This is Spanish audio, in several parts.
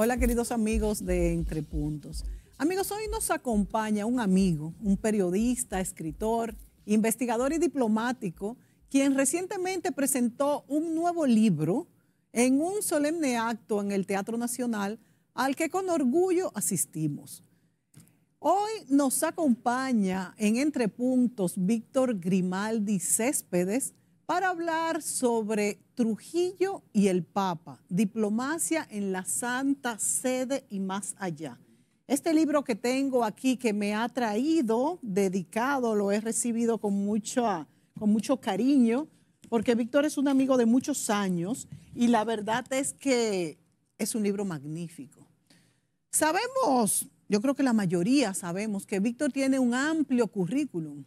Hola queridos amigos de Entre Puntos. Amigos, hoy nos acompaña un amigo, un periodista, escritor, investigador y diplomático, quien recientemente presentó un nuevo libro en un solemne acto en el Teatro Nacional al que con orgullo asistimos. Hoy nos acompaña en Entre Puntos Víctor Grimaldi Céspedes para hablar sobre Trujillo y el Papa, diplomacia en la Santa Sede y más allá. Este libro que tengo aquí, que me ha traído, dedicado, lo he recibido con mucho, con mucho cariño, porque Víctor es un amigo de muchos años y la verdad es que es un libro magnífico. Sabemos, yo creo que la mayoría sabemos, que Víctor tiene un amplio currículum,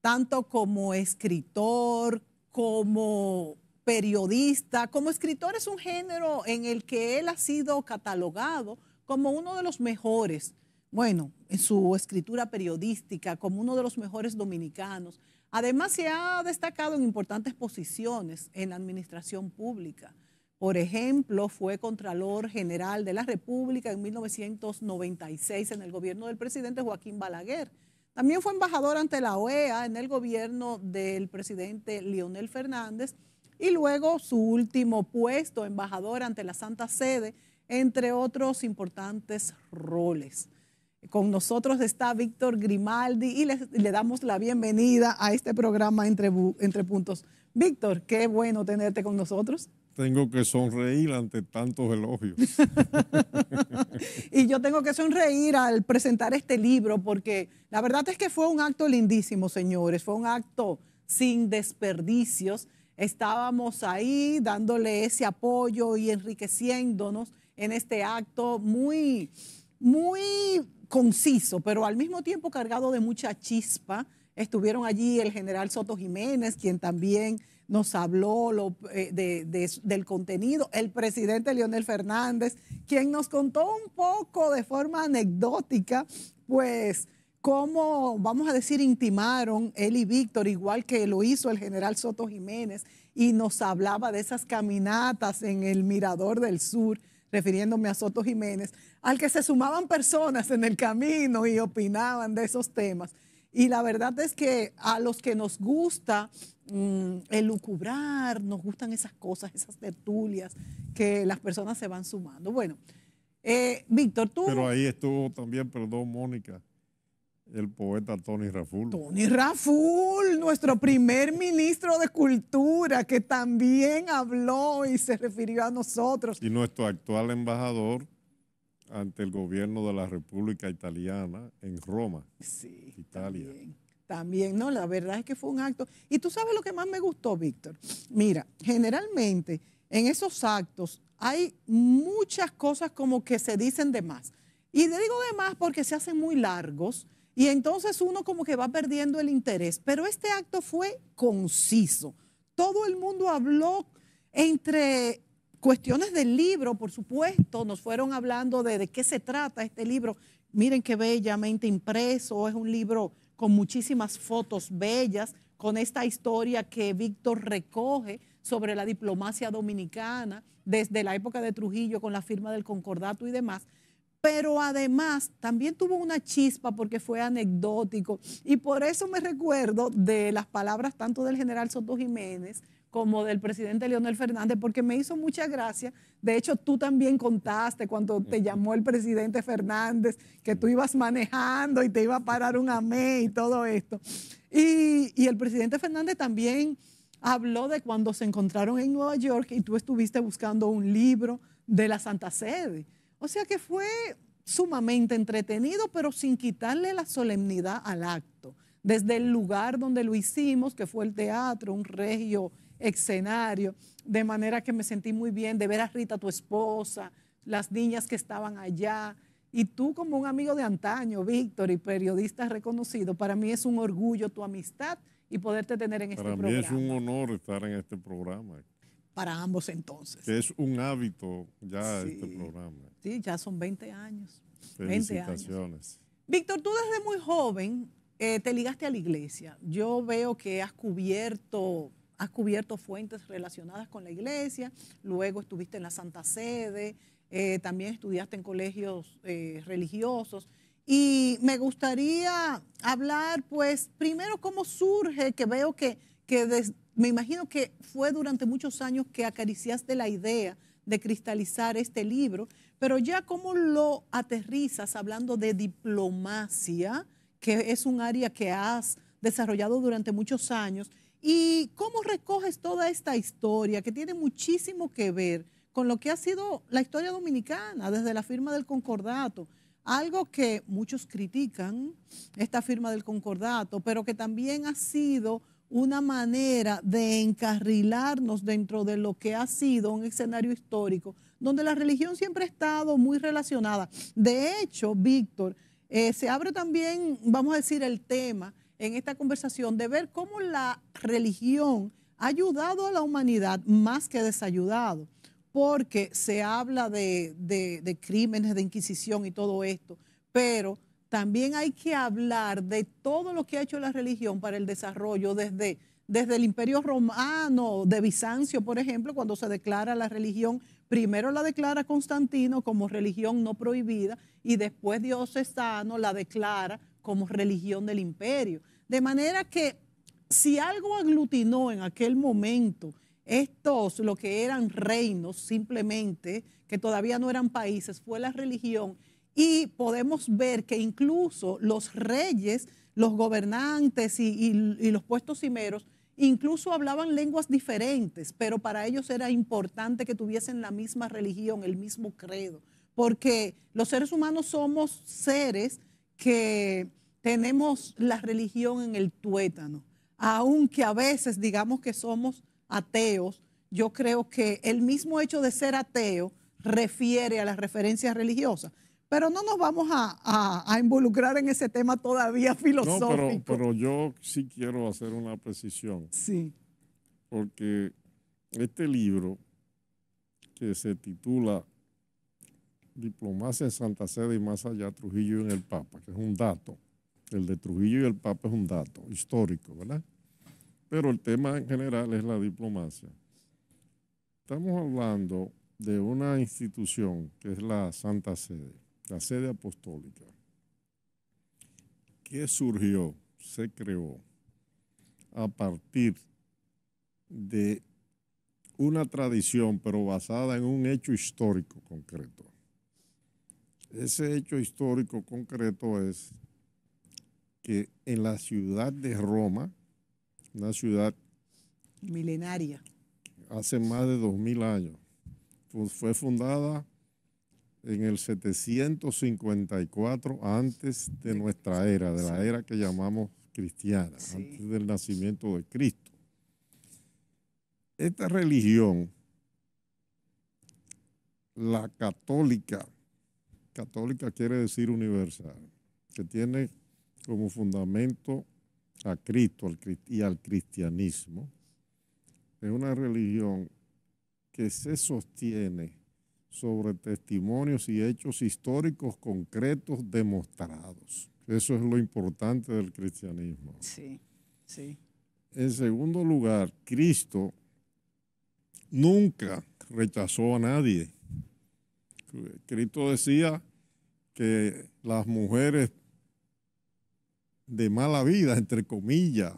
tanto como escritor, como periodista, como escritor es un género en el que él ha sido catalogado como uno de los mejores, bueno, en su escritura periodística, como uno de los mejores dominicanos. Además, se ha destacado en importantes posiciones en la administración pública. Por ejemplo, fue Contralor General de la República en 1996 en el gobierno del presidente Joaquín Balaguer. También fue embajador ante la OEA en el gobierno del presidente Leonel Fernández y luego su último puesto, embajador ante la Santa Sede entre otros importantes roles. Con nosotros está Víctor Grimaldi y le, damos la bienvenida a este programa Entre, entre Puntos. Víctor, qué bueno tenerte con nosotros. Tengo que sonreír ante tantos elogios. y yo tengo que sonreír al presentar este libro porque la verdad es que fue un acto lindísimo, señores. Fue un acto sin desperdicios. Estábamos ahí dándole ese apoyo y enriqueciéndonos en este acto muy, muy conciso, pero al mismo tiempo cargado de mucha chispa. Estuvieron allí el general Soto Jiménez, quien también nos habló eh, del contenido, el presidente Leonel Fernández, quien nos contó un poco de forma anecdótica, pues cómo, vamos a decir, intimaron él y Víctor, igual que lo hizo el general Soto Jiménez, y nos hablaba de esas caminatas en el Mirador del Sur refiriéndome a Soto Jiménez, al que se sumaban personas en el camino y opinaban de esos temas. Y la verdad es que a los que nos gusta el mm, elucubrar, nos gustan esas cosas, esas tertulias, que las personas se van sumando. Bueno, eh, Víctor, tú... Pero ahí estuvo también, perdón, Mónica, el poeta Tony Raful. Tony Raful, nuestro primer ministro de Cultura, que también habló y se refirió a nosotros. Y nuestro actual embajador ante el gobierno de la República Italiana en Roma, Italia. También, no, la verdad es que fue un acto. Y tú sabes lo que más me gustó, Víctor. Mira, generalmente en esos actos hay muchas cosas como que se dicen de más. Y le digo de más porque se hacen muy largos y entonces uno como que va perdiendo el interés. Pero este acto fue conciso. Todo el mundo habló entre cuestiones del libro, por supuesto, nos fueron hablando de, qué se trata este libro. Miren qué bellamente impreso, es un libro con muchísimas fotos bellas, con esta historia que Víctor recoge sobre la diplomacia dominicana desde la época de Trujillo con la firma del concordato y demás pero además también tuvo una chispa porque fue anecdótico. Y por eso me recuerdo de las palabras tanto del general Soto Jiménez como del presidente Leonel Fernández, porque me hizo mucha gracia. De hecho, tú también contaste cuando te llamó el presidente Fernández que tú ibas manejando y te iba a parar un amé y todo esto. Y, y el presidente Fernández también habló de cuando se encontraron en Nueva York y tú estuviste buscando un libro de la Santa Sede. O sea que fue sumamente entretenido, pero sin quitarle la solemnidad al acto. Desde el lugar donde lo hicimos, que fue el teatro, un regio escenario, de manera que me sentí muy bien de ver a Rita, tu esposa, las niñas que estaban allá. Y tú como un amigo de antaño, Víctor, y periodista reconocido, para mí es un orgullo tu amistad y poderte tener en este programa. Para mí es un honor estar en este programa para ambos entonces. Es un hábito ya este programa. Sí, ya son 20 años. 20 años. Víctor, tú desde muy joven eh, te ligaste a la iglesia. Yo veo que has cubierto, has cubierto fuentes relacionadas con la iglesia, luego estuviste en la Santa Sede, eh, también estudiaste en colegios eh, religiosos. Y me gustaría hablar, pues, primero cómo surge, que veo que, desde... Me imagino que fue durante muchos años que acariciaste la idea de cristalizar este libro, pero ya cómo lo aterrizas hablando de diplomacia, que es un área que has desarrollado durante muchos años, y cómo recoges toda esta historia que tiene muchísimo que ver con lo que ha sido la historia dominicana desde la firma del concordato, algo que muchos critican, esta firma del concordato, pero que también ha sido una manera de encarrilarnos dentro de lo que ha sido un escenario histórico, donde la religión siempre ha estado muy relacionada. De hecho, Víctor, eh, se abre también, vamos a decir, el tema en esta conversación de ver cómo la religión ha ayudado a la humanidad más que desayudado, porque se habla de crímenes, de inquisición y todo esto, pero también hay que hablar de todo lo que ha hecho la religión para el desarrollo desde, desde el imperio romano, de Bizancio, por ejemplo, cuando se declara la religión, primero la declara Constantino como religión no prohibida y después Dios Diocesano la declara como religión del imperio. De manera que si algo aglutinó en aquel momento estos, lo que eran reinos simplemente, que todavía no eran países, fue la religión y podemos ver que incluso los reyes, los gobernantes y, los puestos cimeros, incluso hablaban lenguas diferentes, pero para ellos era importante que tuviesen la misma religión, el mismo credo, porque los seres humanos somos seres que tenemos la religión en el tuétano, aunque a veces digamos que somos ateos, yo creo que el mismo hecho de ser ateo refiere a las referencias religiosas. Pero no nos vamos a, involucrar en ese tema todavía filosófico. No, pero, yo sí quiero hacer una precisión. Sí. Porque este libro, que se titula Diplomacia en Santa Sede y más allá Trujillo en el Papa, que es un dato. El de Trujillo y el Papa es un dato histórico, ¿verdad? Pero el tema en general es la diplomacia. Estamos hablando de una institución que es la Santa Sede, la sede apostólica. que surgió? Se creó a partir de una tradición, pero basada en un hecho histórico concreto. Ese hecho histórico concreto es que en la ciudad de Roma, una ciudad milenaria, hace más de dos 2000 años, fue fundada en el 754 antes de nuestra era, de la era que llamamos cristiana, antes del nacimiento de Cristo. Esta religión, la católica, católica quiere decir universal, que tiene como fundamento a Cristo y al cristianismo, es una religión que se sostiene sobre testimonios y hechos históricos concretos demostrados. Eso es lo importante del cristianismo. Sí, sí. En segundo lugar, Cristo nunca rechazó a nadie. Cristo decía que las mujeres de mala vida, entre comillas,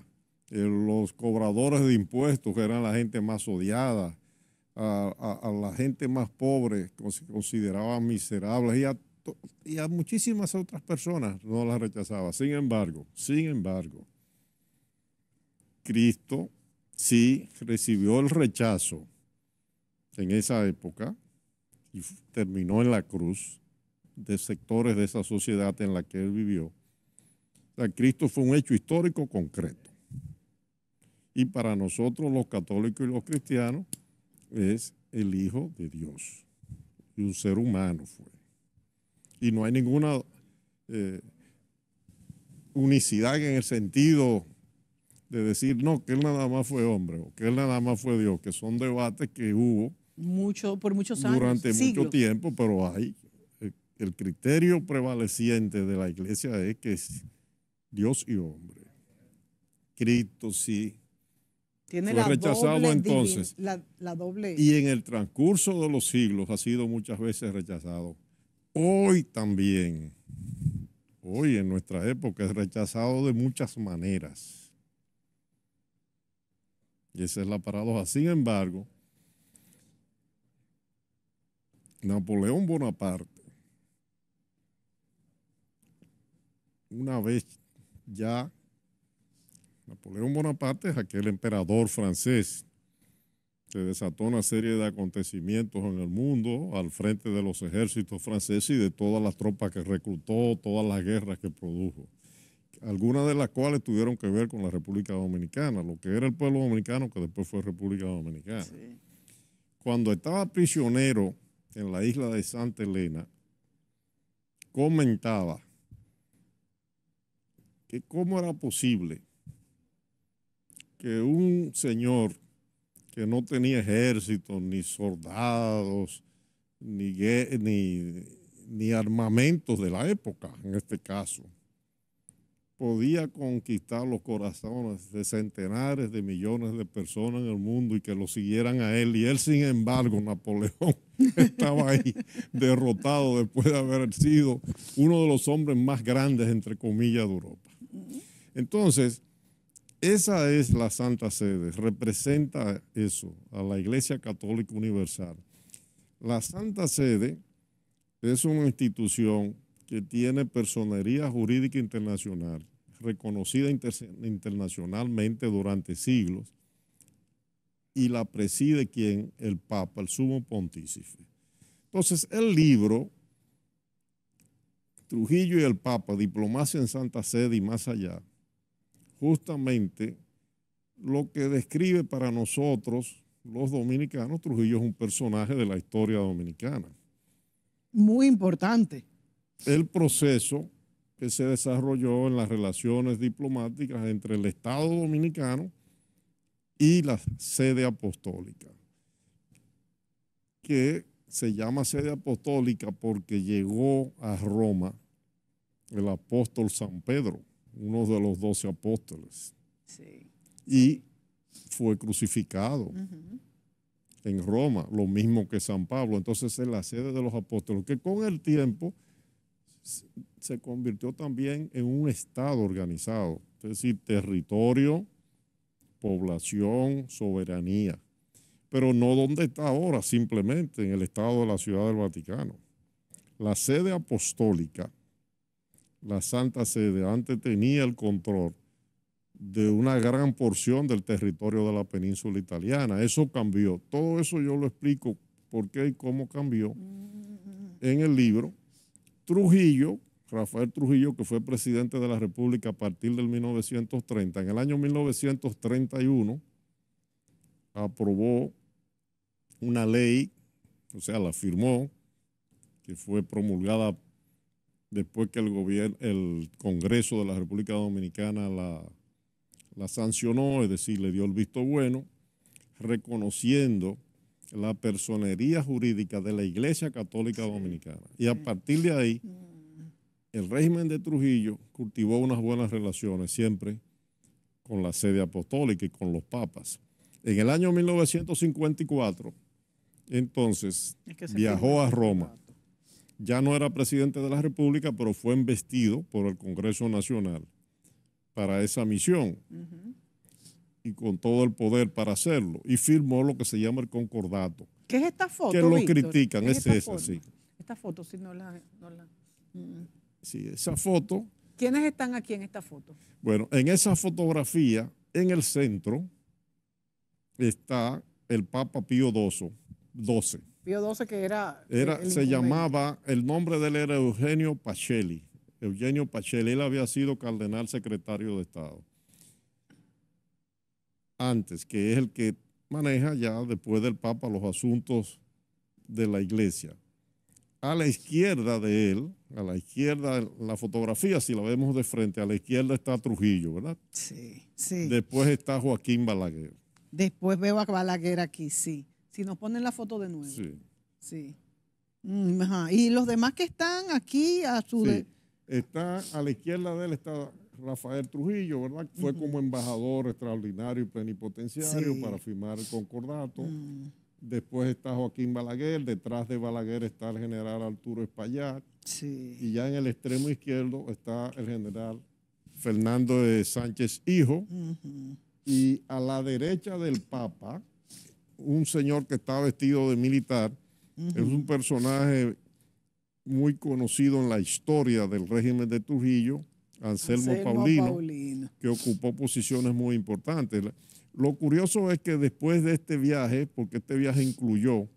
eh, los cobradores de impuestos, que eran la gente más odiada, a, la gente más pobre, consideraba miserables y a, y a muchísimas otras personas no las rechazaba. Sin embargo, sin embargo, Cristo sí recibió el rechazo en esa época y terminó en la cruz de sectores de esa sociedad en la que él vivió. O sea, Cristo fue un hecho histórico concreto. Y para nosotros los católicos y los cristianos, es el Hijo de Dios. Y un ser humano fue. Y no hay ninguna eh, unicidad en el sentido de decir, no, que él nada más fue hombre o que él nada más fue Dios, que son debates que hubo mucho, por muchos años, durante mucho tiempo, pero hay el, eh, el criterio prevaleciente de la iglesia es que es Dios y hombre. Cristo sí, rechazado entonces. la Y en el transcurso de los siglos ha sido muchas veces rechazado. Hoy también, hoy en nuestra época es rechazado de muchas maneras. Y esa es la paradoja. Sin embargo, Napoleón Bonaparte, una vez ya Napoleón Bonaparte es aquel emperador francés se desató una serie de acontecimientos en el mundo al frente de los ejércitos franceses y de todas las tropas que reclutó, todas las guerras que produjo. Algunas de las cuales tuvieron que ver con la República Dominicana, lo que era el pueblo dominicano que después fue República Dominicana. Cuando estaba prisionero en la isla de Santa Elena, comentaba que cómo era posible que un señor que no tenía ejército, ni soldados, ni, ni, ni armamentos de la época, en este caso, podía conquistar los corazones de centenares de millones de personas en el mundo y que lo siguieran a él. Y él, sin embargo, Napoleón, estaba ahí derrotado después de haber sido uno de los hombres más grandes, entre comillas, de Europa. Entonces, esa es la Santa Sede, representa eso, a la Iglesia Católica Universal. La Santa Sede es una institución que tiene personería jurídica internacional, reconocida internacionalmente durante siglos, y la preside quien? El Papa, el Sumo Pontífice. Entonces, el libro, Trujillo y el Papa, Diplomacia en Santa Sede y más allá, justamente lo que describe para nosotros los dominicanos, Trujillo es un personaje de la historia dominicana. Muy importante. El proceso que se desarrolló en las relaciones diplomáticas entre el Estado dominicano y la sede apostólica, que se llama sede apostólica porque llegó a Roma el apóstol San Pedro uno de los doce apóstoles. Sí. Y fue crucificado en Roma, lo mismo que San Pablo. Entonces es la sede de los apóstoles, que con el tiempo se convirtió también en un Estado organizado, es decir, territorio, población, soberanía, pero no donde está ahora, simplemente en el Estado de la Ciudad del Vaticano. La sede apostólica la Santa Sede antes tenía el control de una gran porción del territorio de la península italiana. Eso cambió. Todo eso yo lo explico por qué y cómo cambió mm. en el libro. Trujillo, Rafael Trujillo, que fue presidente de la República a partir del 1930, en el año 1931 aprobó una ley, o sea, la firmó, que fue promulgada después que el gobierno, el Congreso de la República Dominicana la, sancionó, es decir, le dio el visto bueno, reconociendo la personería jurídica de la Iglesia Católica Dominicana. Y a partir de ahí, mm. el régimen de Trujillo cultivó unas buenas relaciones siempre con la sede apostólica y con los papas. En el año 1954, entonces, viajó a Roma ya no era presidente de la República, pero fue investido por el Congreso Nacional para esa misión y con todo el poder para hacerlo. Y firmó lo que se llama el concordato. ¿Qué es esta foto? Que lo critican, es, esa, sí. Esta foto, si no la. No mm. Sí, esa foto. ¿Quiénes están aquí en esta foto? Bueno, en esa fotografía, en el centro, está el Papa Pío XII. Pío XII que era... se llamaba, el nombre de él era Eugenio Pacelli. Eugenio Pacelli, él había sido cardenal secretario de Estado. Antes, que es el que maneja ya después del Papa los asuntos de la iglesia. A la izquierda de él, a la izquierda, la fotografía, si la vemos de frente, a la izquierda está Trujillo, ¿verdad? Sí, sí. Después está Joaquín Balaguer. Después veo a Balaguer aquí, sí. Si nos ponen la foto de nuevo. Sí. Sí. Mm, y los demás que están aquí a su... Está a la izquierda de él, está Rafael Trujillo, ¿verdad? Fue como embajador extraordinario y plenipotenciario para firmar el concordato. Mm. Después está Joaquín Balaguer, detrás de Balaguer está el general Arturo Espaillat. Sí. Y ya en el extremo izquierdo está el general Fernando de Sánchez Hijo. Y a la derecha del Papa un señor que está vestido de militar. Es un personaje muy conocido en la historia del régimen de Trujillo, Anselmo, Paulino, Paulino, que ocupó posiciones muy importantes. Lo curioso es que después de este viaje, porque este viaje incluyó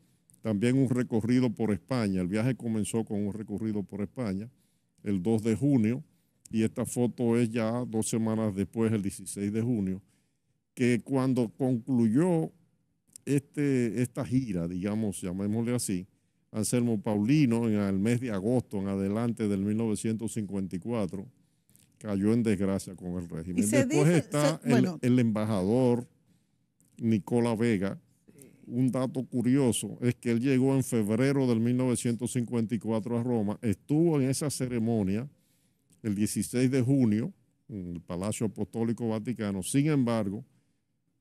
también un recorrido por España, el viaje comenzó con un recorrido por España el 2 de junio, y esta foto es ya dos semanas después, el 16 de junio, que cuando concluyó este, esta gira, digamos, llamémosle así, Anselmo Paulino, en el mes de agosto, en adelante del 1954, cayó en desgracia con el régimen. Después está el, el, embajador Nicola Vega. Un dato curioso es que él llegó en febrero del 1954 a Roma, estuvo en esa ceremonia el 16 de junio en el Palacio Apostólico Vaticano. Sin embargo,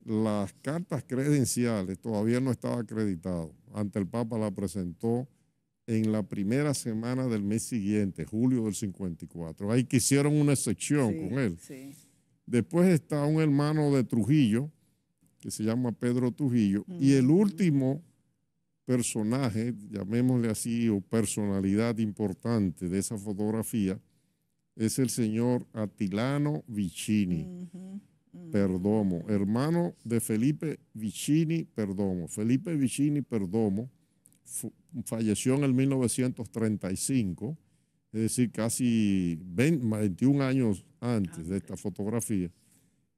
las cartas credenciales todavía no estaba acreditado. Ante el Papa la presentó en la primera semana del mes siguiente, julio del 54. Ahí que hicieron una excepción con él. Después está un hermano de Trujillo, que se llama Pedro Trujillo, y el último personaje, llamémosle así, o personalidad importante de esa fotografía, es el señor Atilano Vicini. Mm. Perdomo, hermano de Felipe Vicini Perdomo. Felipe Vicini Perdomo falleció en el 1935, es decir, casi 21 años antes de esta fotografía.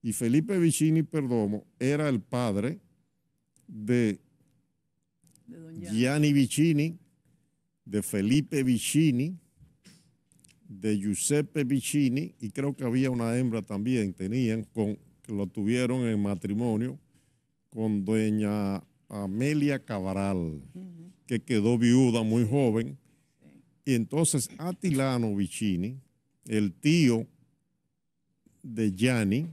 Y Felipe Vicini Perdomo era el padre de, de Gianni Vicini, de Felipe Vicini, de Giuseppe Vicini y creo que había una hembra también, tenían, con, que lo tuvieron en matrimonio con doña Amelia Cabral, que quedó viuda muy joven. Y entonces Atilano Vicini, el tío de Gianni,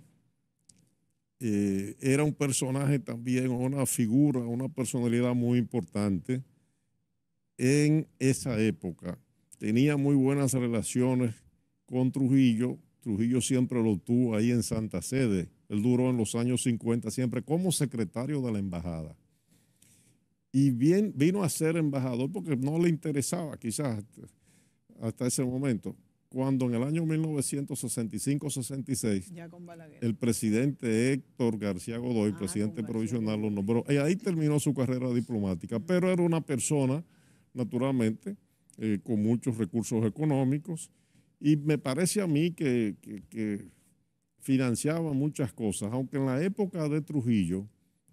eh, era un personaje también, una figura, una personalidad muy importante en esa época tenía muy buenas relaciones con Trujillo. Trujillo siempre lo tuvo ahí en Santa Sede. Él duró en los años 50 siempre como secretario de la embajada. Y bien, vino a ser embajador porque no le interesaba quizás hasta ese momento. Cuando en el año 1965-66, el presidente Héctor García Godoy, ah, presidente provisional, lo nombró. Y ahí terminó su carrera diplomática, pero era una persona, naturalmente, eh, con muchos recursos económicos y me parece a mí que, financiaba muchas cosas, aunque en la época de Trujillo,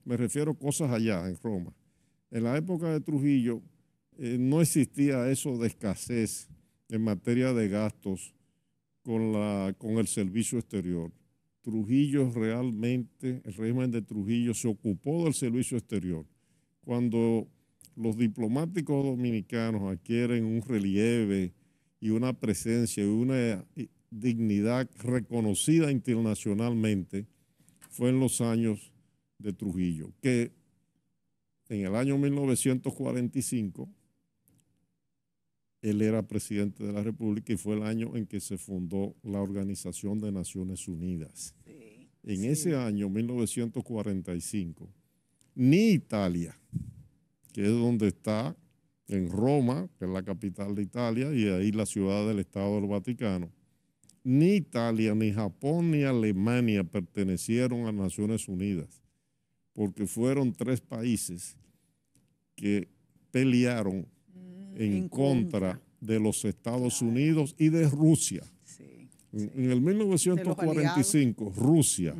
me refiero cosas allá en Roma, en la época de Trujillo eh, no existía eso de escasez en materia de gastos con, la, con el servicio exterior. Trujillo realmente, el régimen de Trujillo se ocupó del servicio exterior. Cuando los diplomáticos dominicanos adquieren un relieve y una presencia y una eh, dignidad reconocida internacionalmente fue en los años de Trujillo, que en el año 1945 él era presidente de la República y fue el año en que se fundó la Organización de Naciones Unidas. en ese año, 1945, ni Italia, que es donde está en Roma, que es la capital de Italia, y ahí la ciudad del Estado del Vaticano. Ni Italia, ni Japón, ni Alemania pertenecieron a Naciones Unidas, porque fueron tres países que pelearon mm, en, contra, de los Estados Unidos y de Rusia. En, el 1945, Rusia.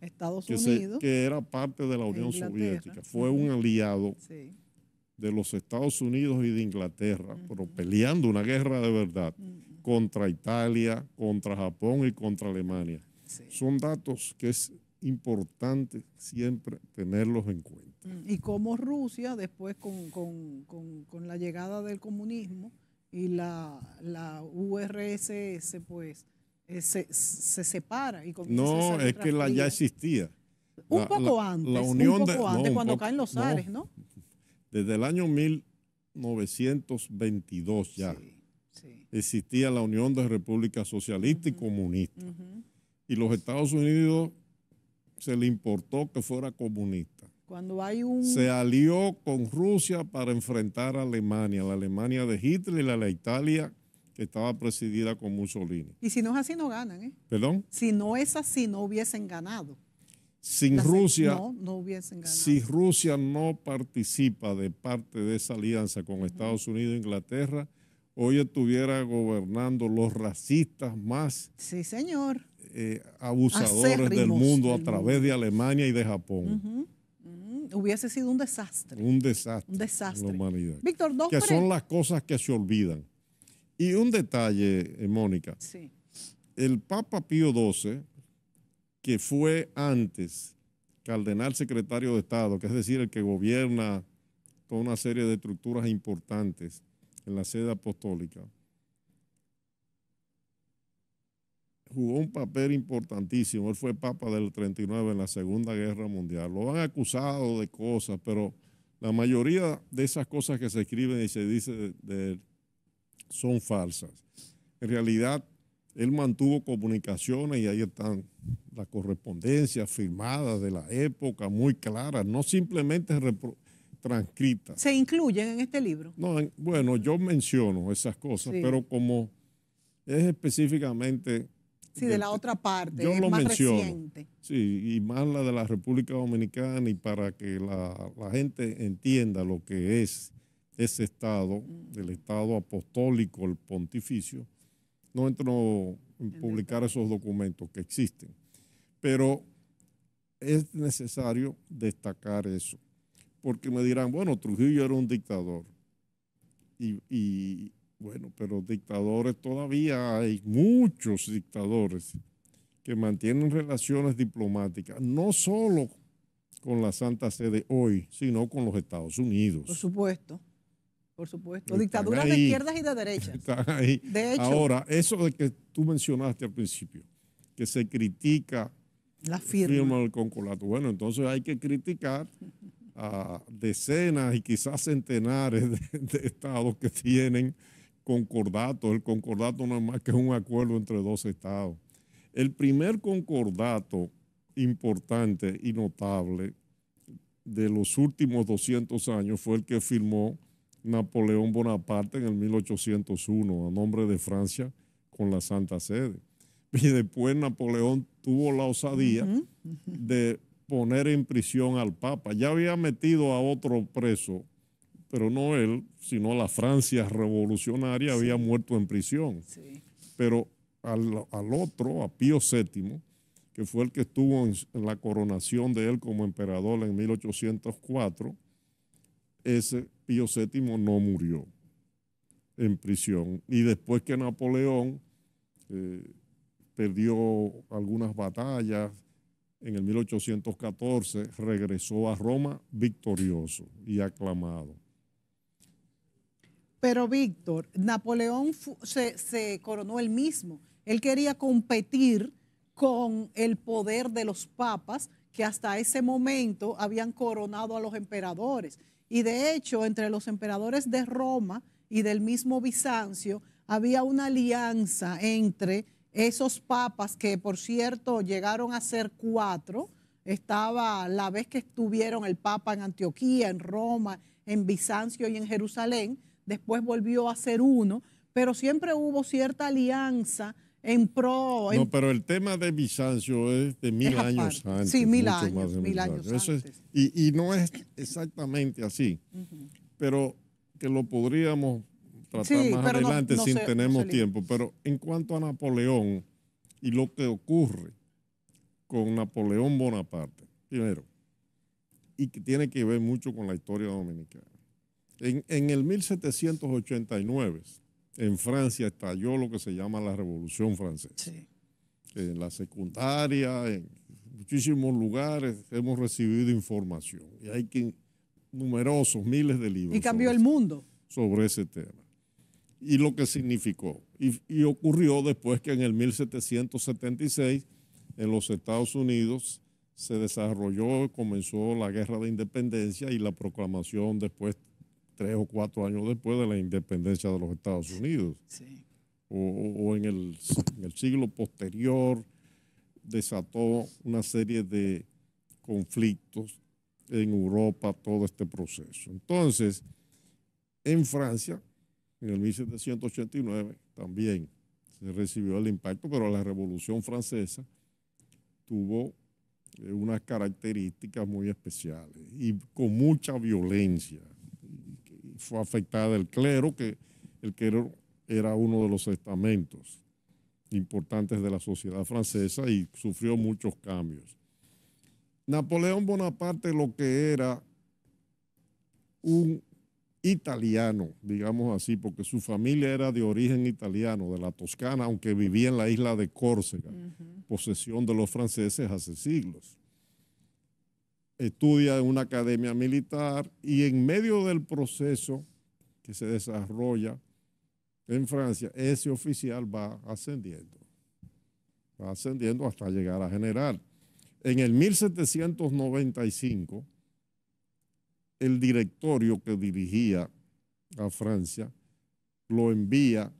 Estados Unidos. que era parte de la e Unión Soviética. Fue un aliado de los Estados Unidos y de Inglaterra, pero peleando una guerra de verdad contra Italia, contra Japón y contra Alemania. Son datos que es importante siempre tenerlos en cuenta. Y cómo Rusia, después con, la llegada del comunismo y la, la URSS, pues eh, se, separa. Y no, es que la ya existía. Un poco antes, un poco antes, cuando caen los Ares, no, Desde el año 1922 ya existía la Unión de República Socialista y Comunista. Y los Estados Unidos se le importó que fuera comunista. Cuando hay un... Se alió con Rusia para enfrentar a Alemania, la Alemania de Hitler y la, la Italia estaba presidida con Mussolini. Y si no es así, no ganan, ¿eh? ¿Perdón? Si no es así, no hubiesen ganado. Sin Rusia, no, hubiesen ganado. si Rusia no participa de parte de esa alianza con Estados Unidos e Inglaterra, hoy estuviera gobernando los racistas más sí, señor. Eh, abusadores del mundo a través de Alemania y de Japón. hubiese sido un desastre. Un desastre. Un desastre. La humanidad. Víctor, dos que son las cosas que se olvidan. Y un detalle, eh, Mónica. El Papa Pío XII, que fue antes cardenal secretario de Estado, que es decir, el que gobierna toda una serie de estructuras importantes en la sede apostólica, jugó un papel importantísimo. Él fue papa del 39 en la Segunda Guerra Mundial. Lo han acusado de cosas, pero la mayoría de esas cosas que se escriben y se dice de, de él son falsas. En realidad, él mantuvo comunicaciones y ahí están las correspondencias firmadas de la época, muy claras, no simplemente transcritas. ¿Se incluyen en este libro? No, bueno, yo menciono esas cosas, pero como es específicamente... Sí, de, la otra parte, yo lo menciono, Sí, y más la de la República Dominicana y para que la gente entienda lo que es ese Estado, del Estado apostólico, el pontificio, no entro en publicar esos documentos que existen. Pero es necesario destacar eso, porque me dirán, bueno, Trujillo era un dictador. Y, y bueno, pero dictadores todavía hay muchos dictadores que mantienen relaciones diplomáticas, no solo con la Santa Sede hoy, sino con los Estados Unidos. Por supuesto. Por supuesto. Dictaduras de izquierdas y de derechas. Ahora, eso de que tú mencionaste al principio, que se critica la firma, del concordato. Bueno, entonces hay que criticar a decenas y quizás centenares de, estados que tienen concordato. El concordato no es más que un acuerdo entre dos estados. El primer concordato importante y notable de los últimos 200 años fue el que firmó Napoleón Bonaparte en el 1801 a nombre de Francia con la Santa Sede. Y después Napoleón tuvo la osadía de poner en prisión al Papa. Ya había metido a otro preso, pero no él, sino la Francia revolucionaria había muerto en prisión. Pero al, otro, a Pío VII, que fue el que estuvo en la coronación de él como emperador en 1804, ese Pío VII no murió en prisión. Y después que Napoleón eh, perdió algunas batallas, en el 1814 regresó a Roma victorioso y aclamado. Pero Víctor, Napoleón se, se, coronó él mismo. Él quería competir con el poder de los papas que hasta ese momento habían coronado a los emperadores. Y de hecho, entre los emperadores de Roma y del mismo Bizancio, había una alianza entre esos papas, que por cierto llegaron a ser cuatro. Estaba la vez que estuvieron el papa en Antioquía, en Roma, en Bizancio y en Jerusalén. Después volvió a ser uno, pero siempre hubo cierta alianza en pro. No, pero el tema de Bizancio es de mil años antes. Sí, mil años. Mil años Y, no es exactamente así, pero que lo podríamos tratar más adelante si tenemos tiempo. Pero en cuanto a Napoleón y lo que ocurre con Napoleón Bonaparte, primero, y que tiene que ver mucho con la historia dominicana. En, en el 1789 en Francia estalló lo que se llama la Revolución Francesa. En la secundaria, en muchísimos lugares hemos recibido información y hay numerosos, miles de libros. Y cambió el mundo. Sobre ese tema. Y lo que significó. Y, y ocurrió después que en el 1776 en los Estados Unidos se desarrolló, comenzó la guerra de independencia y la proclamación después tres o cuatro años después de la independencia de los Estados Unidos. O, en, el, en, el, siglo posterior desató una serie de conflictos en Europa, todo este proceso. Entonces, en Francia, en el 1789, también se recibió el impacto, pero la Revolución Francesa tuvo eh, unas características muy especiales y con mucha violencia fue afectada el clero, que el clero era uno de los estamentos importantes de la sociedad francesa y sufrió muchos cambios. Napoleón Bonaparte lo que era un italiano, digamos así, porque su familia era de origen italiano, de la Toscana, aunque vivía en la isla de Córcega, posesión de los franceses hace siglos estudia en una academia militar y en medio del proceso que se desarrolla en Francia, ese oficial va ascendiendo, va ascendiendo hasta llegar a general. En el 1795, el directorio que dirigía a Francia lo envía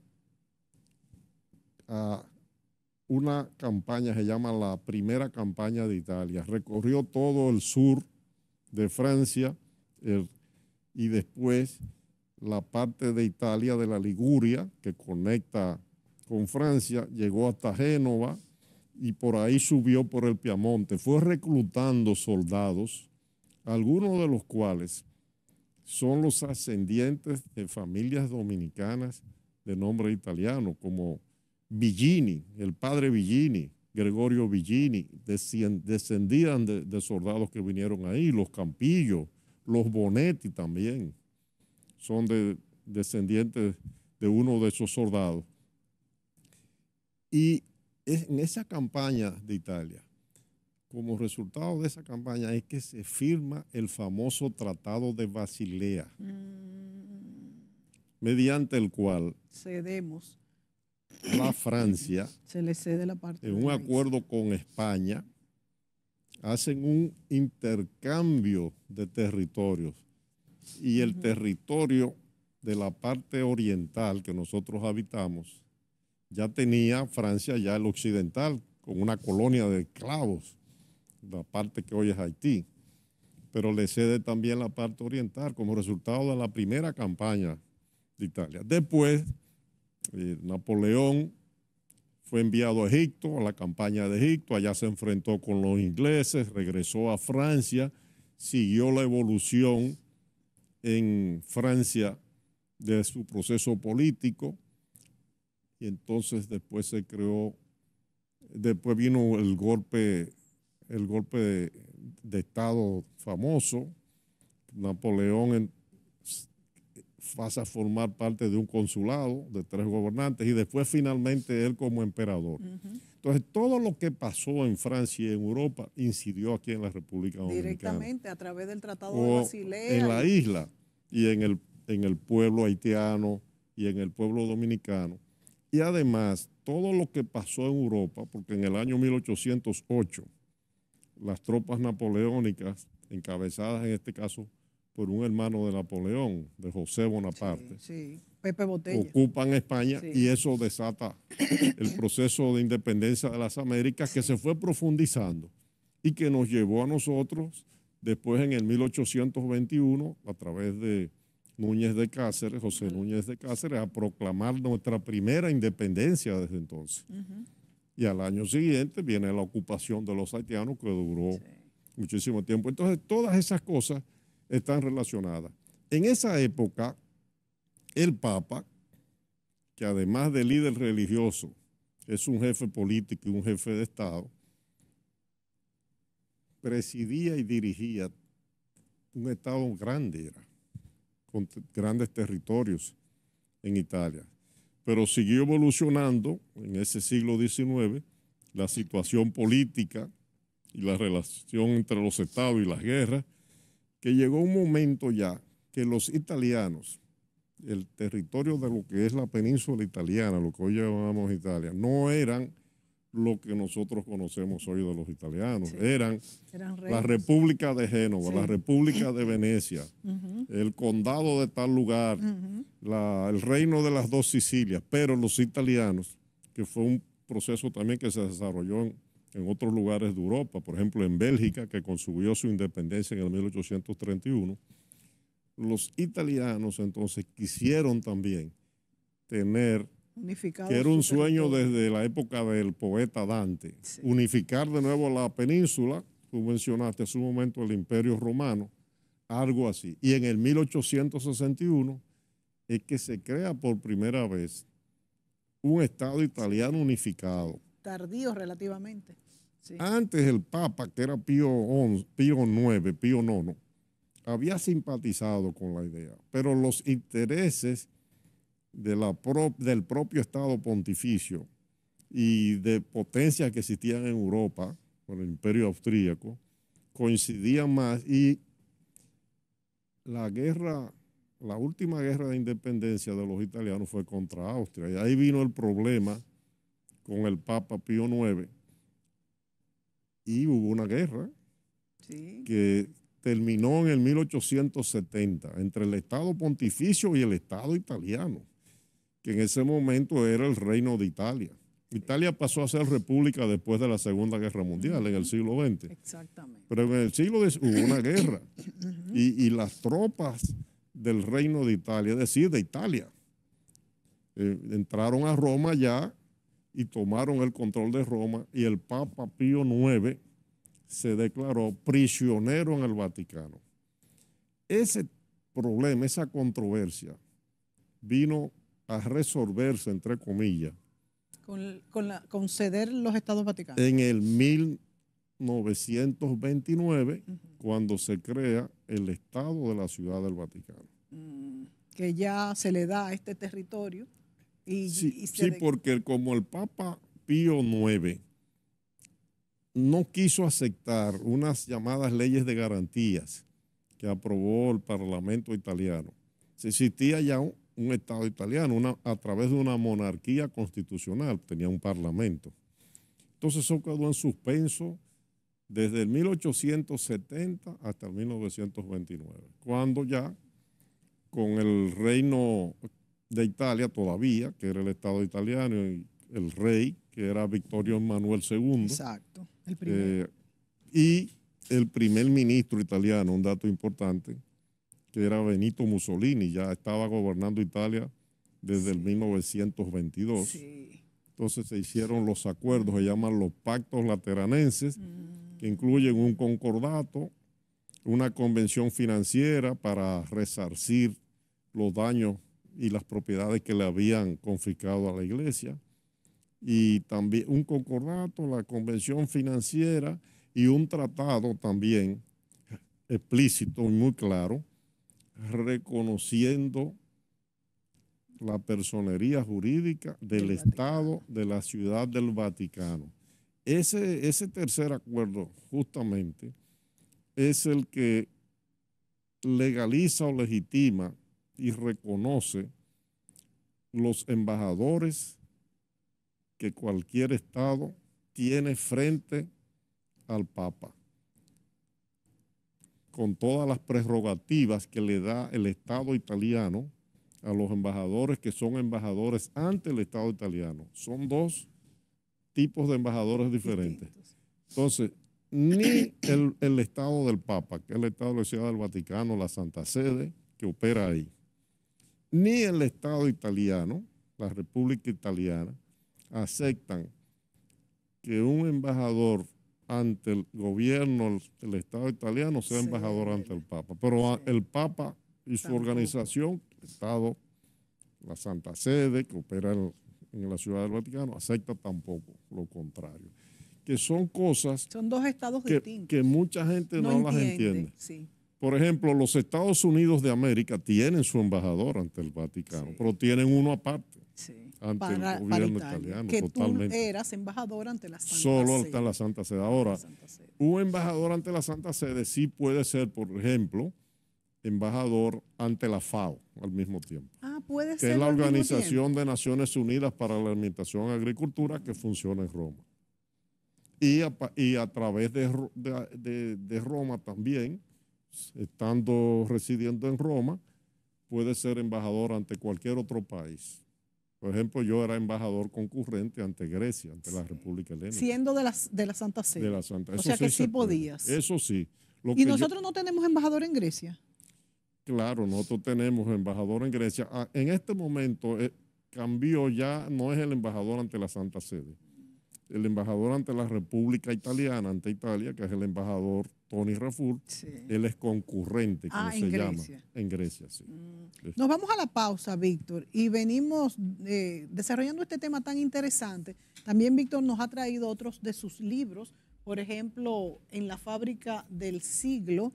a una campaña, se llama la primera campaña de Italia. Recorrió todo el sur de Francia y después la parte de Italia de la Liguria que conecta con Francia, llegó hasta Génova y por ahí subió por el Piamonte. Fue reclutando soldados, algunos de los cuales son los ascendientes de familias dominicanas de nombre italiano, como Villini, el padre Villini, Gregorio Villini, descendían de, soldados que vinieron ahí, los Campillo, los Bonetti también, son descendientes de uno de esos soldados. Y en esa campaña de Italia, como resultado de esa campaña es que se firma el famoso Tratado de Basilea, mm. mediante el cual cedemos la Francia, en un acuerdo con España, hacen un intercambio de territorios y el territorio de la parte oriental que nosotros habitamos ya tenía Francia, ya el occidental, con una colonia de esclavos, la parte que hoy es Haití, pero le cede también la parte oriental como resultado de la primera campaña de Italia. Después Napoleón fue enviado a Egipto, a la campaña de Egipto, allá se enfrentó con los ingleses, regresó a Francia, siguió la evolución en Francia de su proceso político y entonces después se creó, después vino el golpe, el golpe de, de Estado famoso, Napoleón vas a formar parte de un consulado de tres gobernantes y después finalmente él como emperador. Entonces, todo lo que pasó en Francia y en Europa incidió aquí en la República Dominicana. Directamente a través del Tratado de Basilea. En la isla y en el, en el pueblo haitiano y en el pueblo dominicano. Y además, todo lo que pasó en Europa, porque en el año 1808 las tropas napoleónicas, encabezadas en este caso por un hermano de Napoleón, de José Bonaparte. Sí, Ocupan España y eso desata el proceso de independencia de las Américas que se fue profundizando y que nos llevó a nosotros después en el 1821 a través de Núñez de Cáceres, José Núñez de Cáceres, a proclamar nuestra primera independencia desde entonces. Y al año siguiente viene la ocupación de los haitianos que duró muchísimo tiempo. Entonces, todas esas cosas están relacionadas. En esa época, el Papa, que además de líder religioso, es un jefe político y un jefe de Estado, presidía y dirigía un Estado grande, con grandes territorios en Italia. Pero siguió evolucionando en ese siglo XIX la situación política y la relación entre los estados y las guerras, que llegó un momento ya que los italianos, el territorio de lo que es la península italiana, lo que hoy llamamos Italia, no eran lo que nosotros conocemos hoy de los italianos. Eran, la República de Génova, la República de Venecia, el condado de tal lugar, el reino de las dos Sicilias. Pero los italianos, que fue un proceso también que se desarrolló en, en otros lugares de Europa, por ejemplo en Bélgica, que consiguió su independencia en el 1831, los italianos entonces quisieron también tener, que era un sueño desde la época del poeta Dante, unificar de nuevo la península, tú mencionaste hace su momento el imperio romano, algo así. Y en el 1861 es que se crea por primera vez un Estado italiano unificado tardíos relativamente. Antes el Papa, que era Pío, 11, Pío 9, Pío IX, había simpatizado con la idea, pero los intereses del propio Estado pontificio y de potencias que existían en Europa, con el imperio austríaco, coincidían más y la guerra, la última guerra de independencia de los italianos fue contra Austria y ahí vino el problema con el Papa Pío IX y hubo una guerra que terminó en el 1870 entre el Estado pontificio y el Estado italiano, que en ese momento era el reino de Italia. Italia pasó a ser república después de la Segunda Guerra Mundial, en el siglo XX. Exactamente. Pero en el siglo XX hubo una guerra y, las tropas del reino de Italia, es decir, de Italia, eh, entraron a Roma ya y tomaron el control de Roma y el Papa Pío IX se declaró prisionero en el Vaticano. Ese problema, esa controversia, vino a resolverse, entre comillas. Con, ceder los estados vaticanos. En el 1929, cuando se crea el estado de la ciudad del Vaticano. Mm, que ya se le da a este territorio sí, porque como el Papa Pío IX no quiso aceptar unas llamadas leyes de garantías que aprobó el Parlamento italiano, existía ya un, Estado italiano a través de una monarquía constitucional, tenía un parlamento. Entonces eso quedó en suspenso desde el 1870 hasta el 1929, cuando ya con el reino, de Italia todavía, que era el Estado italiano, y el rey, que era Victorio Manuel II. Exacto, eh, y el primer ministro italiano, un dato importante, que era Benito Mussolini, ya estaba gobernando Italia desde el 1922. Entonces se hicieron los acuerdos, se llaman los pactos lateranenses, mm. que incluyen un concordato, una convención financiera para resarcir los daños y las propiedades que le habían confiscado a la iglesia. Y también un concordato, la convención financiera y un tratado también explícito y muy claro, reconociendo la personería jurídica del Estado de la Ciudad del Vaticano. Ese, ese tercer acuerdo, justamente, es el que legaliza o legitima y reconoce los embajadores que cualquier Estado tiene frente al Papa, con todas las prerrogativas que le da el Estado italiano a los embajadores que son embajadores ante el Estado italiano. Son dos tipos de embajadores diferentes. Entonces, ni el, Estado del Papa, que es el Estado de la Ciudad del Vaticano, la Santa Sede, que opera ahí, ni el Estado italiano, la República Italiana, aceptan que un embajador ante el gobierno, el, Estado italiano, sea embajador ante el Papa. Pero el Papa y su organización, el Estado, la Santa Sede, que opera en, la Ciudad del Vaticano, acepta tampoco lo contrario. Que son cosas. Son dos estados que, distintos. Que mucha gente no, entiende, las entiende. Por ejemplo, los Estados Unidos de América tienen su embajador ante el Vaticano, pero tienen uno aparte. Ante el gobierno italiano, que Tú eras embajador ante la Santa Solo Sede. Solo ante la Santa Sede. Ahora, un embajador ante la Santa Sede sí puede ser, por ejemplo, embajador ante la FAO al mismo tiempo. Ah, puede que es la Organización de Naciones Unidas para la Alimentación y Agricultura que funciona en Roma. Y a, y a través de Roma también estando residiendo en Roma, puede ser embajador ante cualquier otro país. Por ejemplo, yo era embajador concurrente ante Grecia, ante la República Elena Siendo de la, de la Santa Sede. o sea que sí, podías. Eso sí. ¿Y nosotros no tenemos embajador en Grecia? Claro, nosotros tenemos embajador en Grecia. Ah, en este momento eh, cambió ya, no es el embajador ante la Santa Sede. El embajador ante la República Italiana, ante Italia, que es el embajador Tony Rafur, él es concurrente, como ah, se llama, en Grecia. Sí. Mm. Nos vamos a la pausa, Víctor, y venimos eh, desarrollando este tema tan interesante. También Víctor nos ha traído otros de sus libros, por ejemplo, en la fábrica del siglo,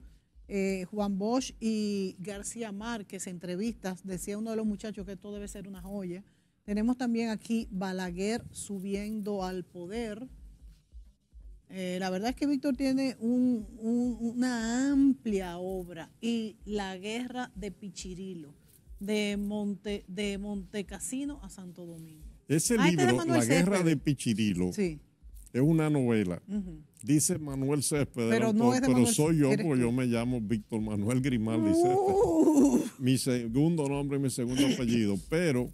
eh, Juan Bosch y García Márquez, entrevistas, decía uno de los muchachos que esto debe ser una joya. Tenemos también aquí Balaguer subiendo al poder eh, la verdad es que Víctor tiene una amplia obra y la guerra de Pichirilo, de Monte, de Montecasino a Santo Domingo. Ese ah, este libro, La guerra de Pichirilo, es una novela. Dice Manuel Céspedes, pero, soy yo, porque yo me llamo Víctor Manuel Grimaldi uh. Mi segundo nombre y mi segundo apellido. Pero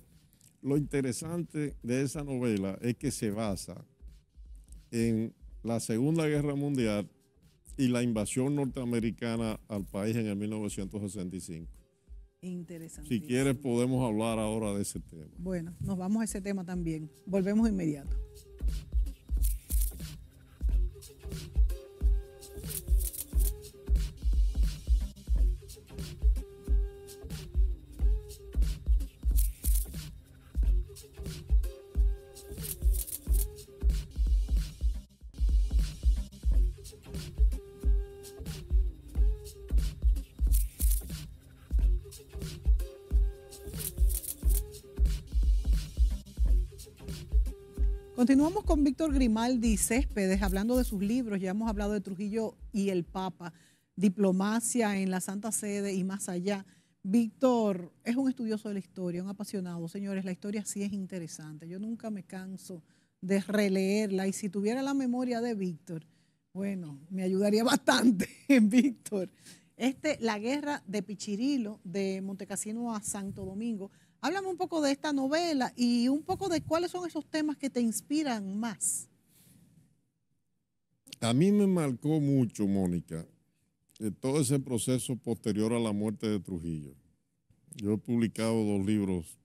lo interesante de esa novela es que se basa en la Segunda Guerra Mundial y la invasión norteamericana al país en el 1965. Interesante. Si quieres podemos hablar ahora de ese tema. Bueno, nos vamos a ese tema también. Volvemos inmediato. Continuamos con Víctor Grimaldi Céspedes, hablando de sus libros. Ya hemos hablado de Trujillo y el Papa, diplomacia en la Santa Sede y más allá. Víctor es un estudioso de la historia, un apasionado. Señores, la historia sí es interesante. Yo nunca me canso de releerla y si tuviera la memoria de Víctor, bueno, me ayudaría bastante, Víctor. Este, la guerra de Pichirilo, de Montecasino a Santo Domingo, Háblame un poco de esta novela y un poco de cuáles son esos temas que te inspiran más. A mí me marcó mucho, Mónica, eh, todo ese proceso posterior a la muerte de Trujillo. Yo he publicado dos libros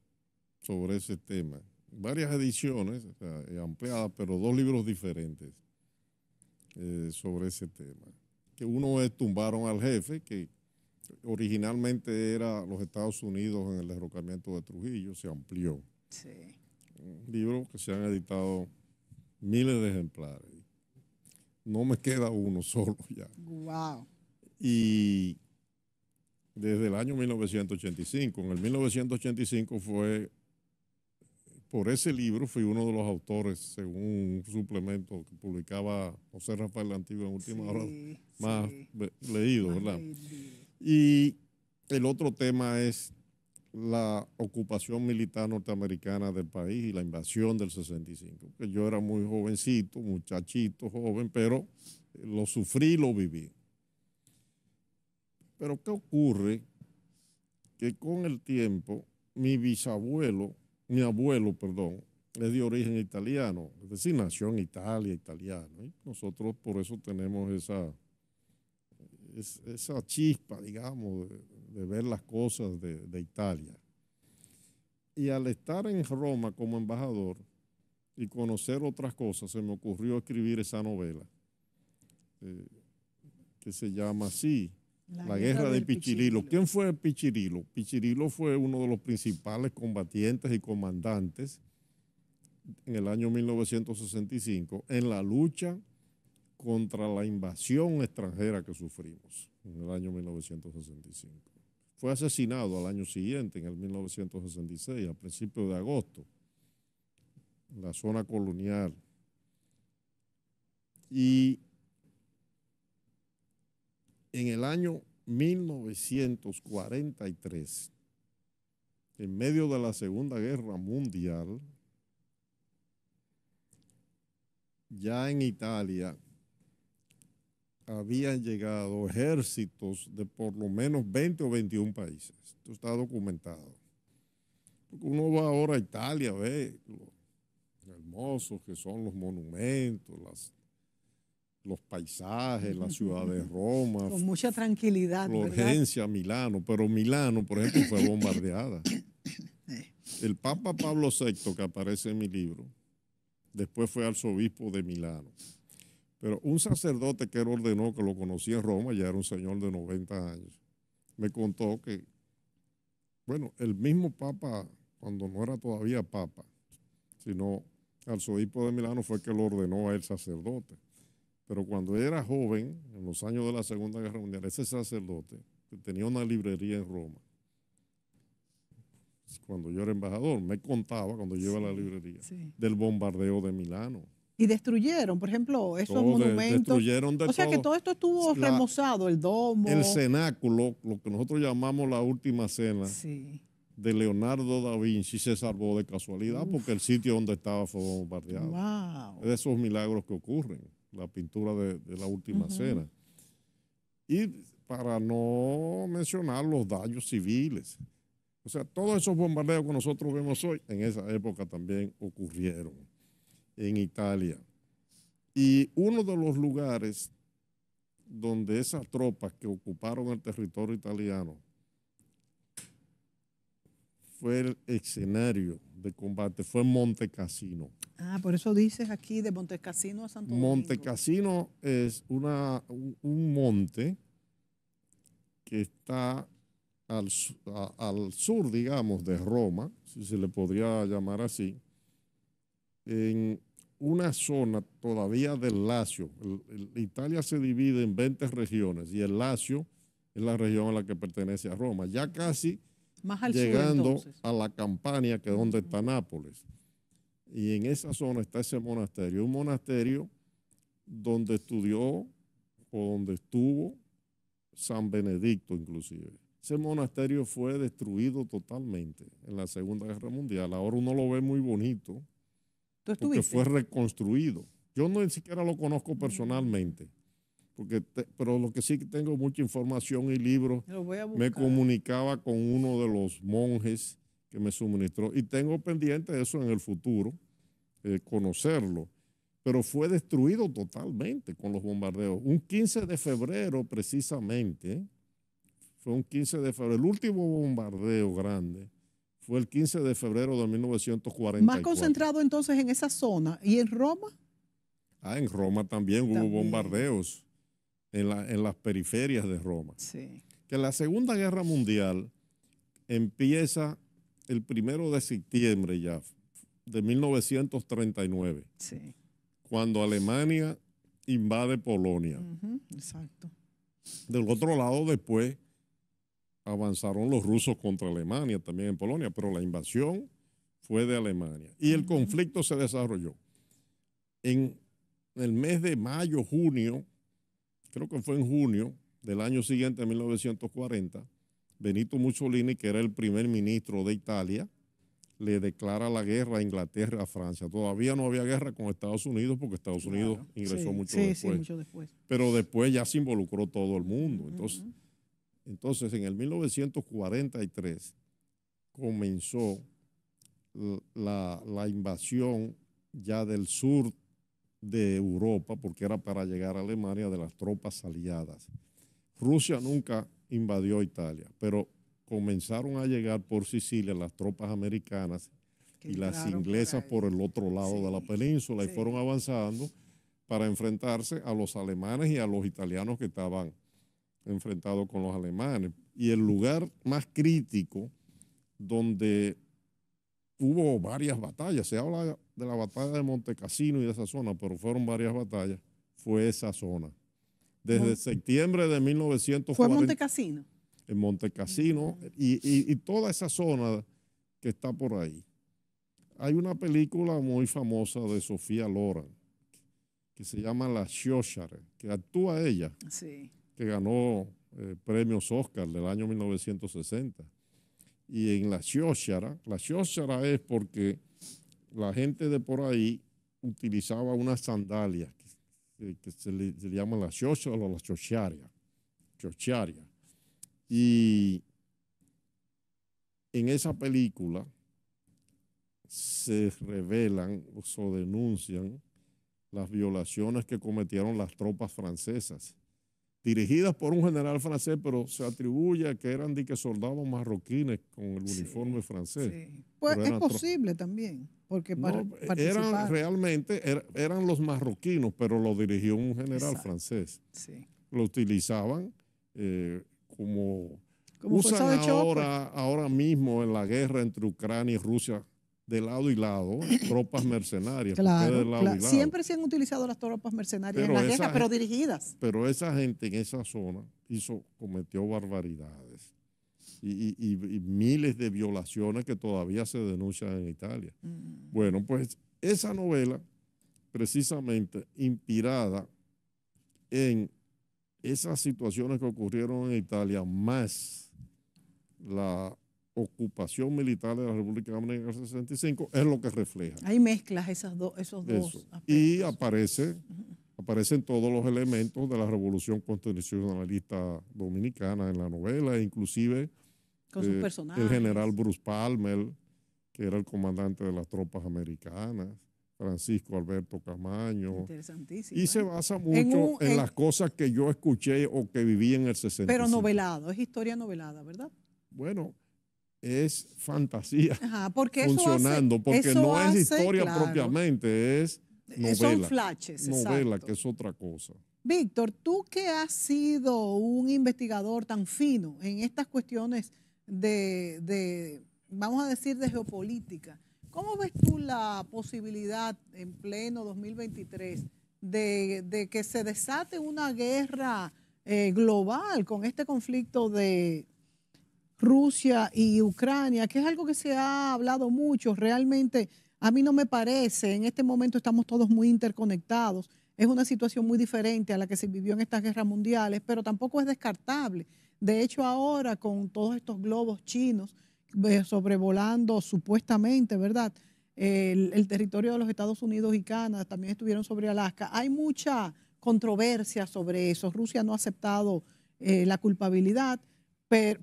sobre ese tema, varias ediciones eh, ampliadas, pero dos libros diferentes eh, sobre ese tema. Que uno es Tumbaron al Jefe, que, originalmente era los Estados Unidos en el derrocamiento de Trujillo, se amplió. Sí. Un libro que se han editado miles de ejemplares. No me queda uno solo ya. Wow. Y desde el año 1985. En el 1985 fue, por ese libro fui uno de los autores, según un suplemento que publicaba José Rafael Antiguo en última hora, más leído, ¿verdad? Y el otro tema es la ocupación militar norteamericana del país y la invasión del 65. Yo era muy jovencito, muchachito, joven, pero eh, lo sufrí, lo viví. Pero ¿qué ocurre? Que con el tiempo mi bisabuelo, mi abuelo, perdón, es de origen italiano, es decir, nació en Italia, italiano. Y nosotros por eso tenemos esa esa chispa, digamos, de, ver las cosas de, Italia. Y al estar en Roma como embajador y conocer otras cosas, se me ocurrió escribir esa novela, eh, que se llama así, la, guerra, de Pichirilo. ¿Quién fue Pichirilo? Pichirilo fue uno de los principales combatientes y comandantes en el año 1965 en la lucha contra la invasión extranjera que sufrimos en el año 1965. Fue asesinado al año siguiente, en el 1966, a principios de agosto, en la zona colonial. Y en el año 1943, en medio de la Segunda Guerra Mundial, ya en Italia habían llegado ejércitos de por lo menos 20 o 21 países. Esto está documentado. uno va ahora a Italia, ve lo hermosos que son los monumentos, las, los paisajes, la ciudad de Roma. Con mucha tranquilidad. urgencia a Milano, pero Milano, por ejemplo, fue bombardeada. El Papa Pablo VI, que aparece en mi libro, después fue arzobispo de Milano. Pero un sacerdote que él ordenó, que lo conocía en Roma, ya era un señor de 90 años, me contó que, bueno, el mismo Papa, cuando no era todavía Papa, sino arzobispo de Milano, fue que lo ordenó a él sacerdote. Pero cuando era joven, en los años de la Segunda Guerra Mundial, ese sacerdote que tenía una librería en Roma, cuando yo era embajador, me contaba cuando yo iba a la librería del bombardeo de Milano y destruyeron, por ejemplo, esos monumentos. o sea que todo esto estuvo remozado, el domo. El cenáculo, lo que nosotros llamamos la última cena de Leonardo da Vinci, se salvó de casualidad porque el sitio donde estaba fue bombardeado. Wow. de esos milagros que ocurren, la pintura de, la última cena. Y para no mencionar los daños civiles. O sea, todos esos bombardeos que nosotros vemos hoy, en esa época también ocurrieron en Italia. Y uno de los lugares donde esas tropas que ocuparon el territorio italiano fue el escenario de combate, fue Monte Cassino. Ah, por eso dices aquí de Monte Cassino a Santo Monte Cassino es una, un monte que está al, al, sur, digamos, de Roma, si se le podría llamar así, en una zona todavía del Lacio. Italia se divide en 20 regiones y el Lacio es la región a la que pertenece a Roma. Ya casi llegando a la Campania, que es donde está Nápoles. Y en esa zona está ese monasterio. Un monasterio donde estudió o donde estuvo San Benedicto inclusive. Ese monasterio fue destruido totalmente en la Segunda Guerra Mundial. Ahora uno lo ve muy bonito, que fue reconstruido. Yo no ni siquiera lo conozco mm. personalmente, porque pero lo que sí que tengo mucha información y libros. Me comunicaba con uno de los monjes que me suministró y tengo pendiente eso en el futuro, eh, conocerlo. Pero fue destruido totalmente con los bombardeos. Un 15 de febrero precisamente, fue un 15 de febrero, el último bombardeo grande fue el 15 de febrero de 1940. Más concentrado entonces en esa zona. ¿Y en Roma? Ah, en Roma también, hubo bombardeos en, las periferias de Roma. Sí. Que la Segunda Guerra Mundial empieza el primero de septiembre ya, de 1939. Sí. Cuando Alemania invade Polonia. exacto. Del otro lado, después, avanzaron los rusos contra Alemania, también en Polonia, pero la invasión fue de Alemania. Y el conflicto se desarrolló. En el mes de mayo, junio, creo que fue en junio del año siguiente, 1940, Benito Mussolini, que era el primer ministro de Italia, le declara la guerra a Inglaterra, a Francia. Todavía no había guerra con Estados Unidos porque Estados Unidos ingresó mucho, después. Pero después ya se involucró todo el mundo. Entonces, entonces, en el 1943 comenzó la, invasión ya del sur de Europa, porque era para llegar a Alemania de las tropas aliadas. Rusia nunca invadió Italia, pero comenzaron a llegar por Sicilia las tropas americanas y las inglesas por el otro lado de la península y fueron avanzando para enfrentarse a los alemanes y a los italianos que estaban enfrentado con los alemanes. Y el lugar más crítico donde hubo varias batallas, se habla de la batalla de Montecassino y de esa zona, pero fueron varias batallas, fue esa zona. Desde septiembre de 1940. ¿Fue Montecassino? En Montecasino y, y, toda esa zona que está por ahí. Hay una película muy famosa de Sofía Loren que se llama La Shoshare, que actúa ella. Sí que ganó eh, premios Oscar del año 1960. Y en la Xóxara, la Xóxara es porque la gente de por ahí utilizaba unas sandalias que, se, le, llaman la Xóxara o la Xóxaria, Y en esa película se revelan o se denuncian las violaciones que cometieron las tropas francesas dirigidas por un general francés, pero se atribuye a que eran que soldados marroquines con el uniforme francés. Pues es posible también, porque para eh, eran realmente eran los marroquinos, pero lo dirigió un general francés. Lo utilizaban eh, como, como usan ahora, ahora mismo en la guerra entre Ucrania y Rusia de lado y lado tropas mercenarias. Claro, Siempre se han utilizado las tropas mercenarias pero en la guerra, pero dirigidas. Pero esa gente en esa zona hizo, cometió barbaridades y, miles de violaciones que todavía se denuncian en Italia. Mm. Bueno, pues esa novela, precisamente inspirada en esas situaciones que ocurrieron en Italia, más la ocupación militar de la República Dominicana en el 65 es lo que refleja. Hay mezclas esas esos dos. Y aparece, aparecen todos los elementos de la revolución constitucionalista dominicana en la novela, inclusive Con sus eh, personajes. el general Bruce Palmer, que era el comandante de las tropas americanas. Francisco Alberto Camaño. Interesantísimo. Y se ¿eh? basa mucho en, en, las cosas que yo escuché o que viví en el 65. Pero novelado, es historia novelada, ¿verdad? Bueno, es fantasía porque funcionando, porque no es historia propiamente, es eh, novela. Son flashes, Novela, que es otra cosa. Víctor, tú que has sido un investigador tan fino en estas cuestiones de, vamos a decir, de geopolítica, ¿cómo ves tú la posibilidad en pleno 2023 de, que se desate una guerra eh, global con este conflicto de Rusia y Ucrania, que es algo que se ha hablado mucho, realmente a mí no me parece, en este momento estamos todos muy interconectados, es una situación muy diferente a la que se vivió en estas guerras mundiales, pero tampoco es descartable. De hecho, ahora con todos estos globos chinos sobrevolando supuestamente, ¿verdad? El, territorio de los Estados Unidos y Canadá también estuvieron sobre Alaska. Hay mucha controversia sobre eso. Rusia no ha aceptado eh, la culpabilidad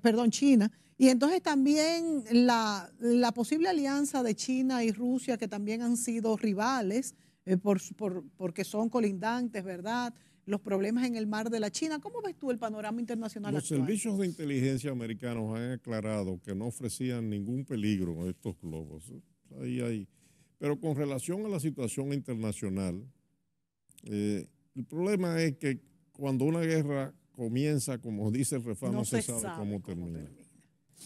perdón, China. Y entonces también la, posible alianza de China y Rusia, que también han sido rivales, eh, porque son colindantes, ¿verdad? Los problemas en el mar de la China. ¿Cómo ves tú el panorama internacional? Los servicios de inteligencia americanos han aclarado que no ofrecían ningún peligro a estos globos. Ahí, ahí. Pero con relación a la situación internacional, eh, el problema es que cuando una guerra comienza, como dice el no, se, sabe, cómo, termina.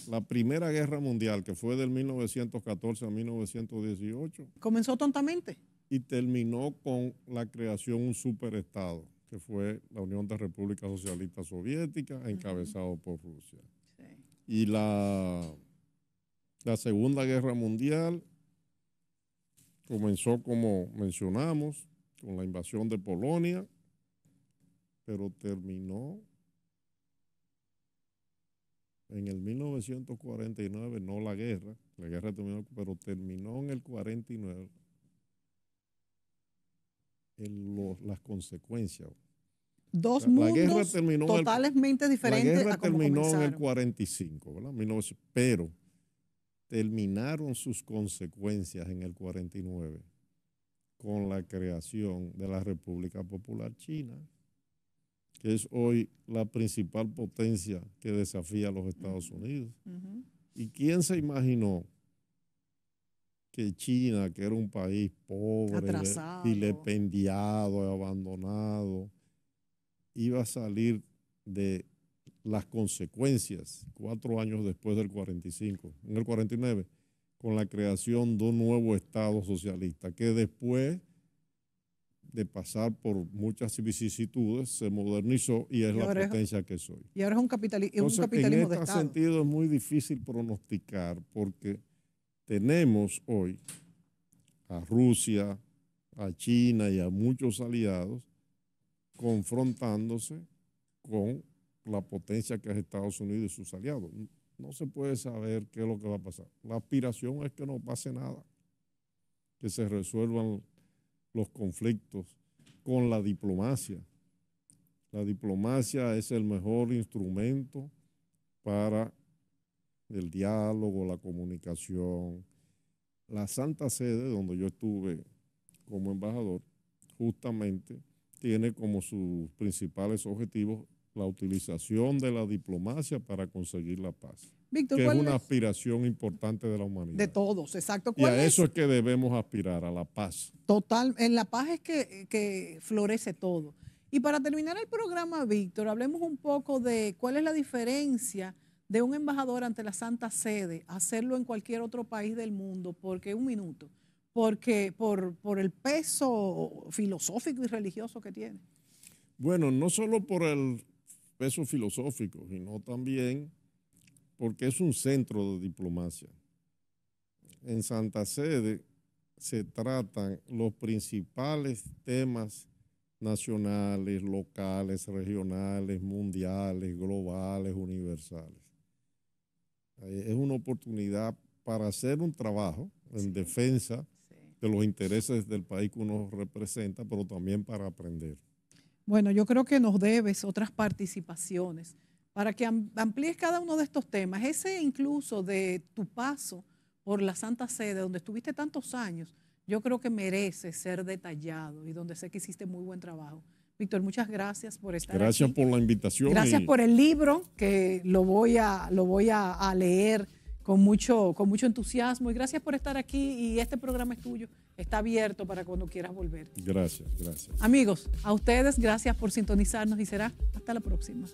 La Primera Guerra Mundial, que fue del 1914 a 1918. Comenzó tontamente. Y terminó con la creación de un superestado, que fue la Unión de Repúblicas Socialistas Soviéticas, encabezado por Rusia. Y la, la Segunda Guerra Mundial comenzó, como mencionamos, con la invasión de Polonia pero terminó en el 1949, no la guerra, la guerra pero terminó en el 49 en las consecuencias. Dos mundos totalmente diferente diferentes. La guerra terminó en el 45, ¿verdad? pero terminaron sus consecuencias en el 49 con la creación de la República Popular China que es hoy la principal potencia que desafía a los Estados Unidos. ¿Y quién se imaginó que China, que era un país pobre, dilependiado, abandonado, iba a salir de las consecuencias cuatro años después del 45, en el 49, con la creación de un nuevo Estado socialista, que después de pasar por muchas vicisitudes, se modernizó y es la potencia que soy. Y ahora es un, capitalismo Entonces, en este sentido es muy difícil pronosticar porque tenemos hoy a Rusia, a China y a muchos aliados confrontándose con la potencia que es Estados Unidos y sus aliados. No se puede saber qué es lo que va a pasar. La aspiración es que no pase nada, que se resuelvan los conflictos con la diplomacia. La diplomacia es el mejor instrumento para el diálogo, la comunicación. La Santa Sede, donde yo estuve como embajador, justamente tiene como sus principales objetivos la utilización de la diplomacia para conseguir la paz que es una aspiración importante de la humanidad. De todos, exacto. y a eso es que debemos aspirar, a la paz. Total, en la paz es que, florece todo. Y para terminar el programa, Víctor, hablemos un poco de cuál es la diferencia de un embajador ante la Santa Sede, hacerlo en cualquier otro país del mundo, porque un minuto, porque por, por el peso filosófico y religioso que tiene. Bueno, no solo por el peso filosófico, sino también porque es un centro de diplomacia. En Santa Sede se tratan los principales temas nacionales, locales, regionales, mundiales, globales, universales. Eh, es una oportunidad para hacer un trabajo en defensa de los intereses del país que uno representa, pero también para aprender. Bueno, yo creo que nos debes otras participaciones para que amplíes cada uno de estos temas, ese incluso de tu paso por la Santa Sede, donde estuviste tantos años, yo creo que merece ser detallado y donde sé que hiciste muy buen trabajo. Víctor, muchas gracias por estar gracias por la invitación. Gracias por el libro, que lo voy a, lo voy leer con mucho, con mucho entusiasmo. Y gracias por estar aquí. Y este programa es tuyo. Está abierto para cuando quieras volver. Gracias, gracias. Amigos, a ustedes, gracias por sintonizarnos y será hasta la próxima.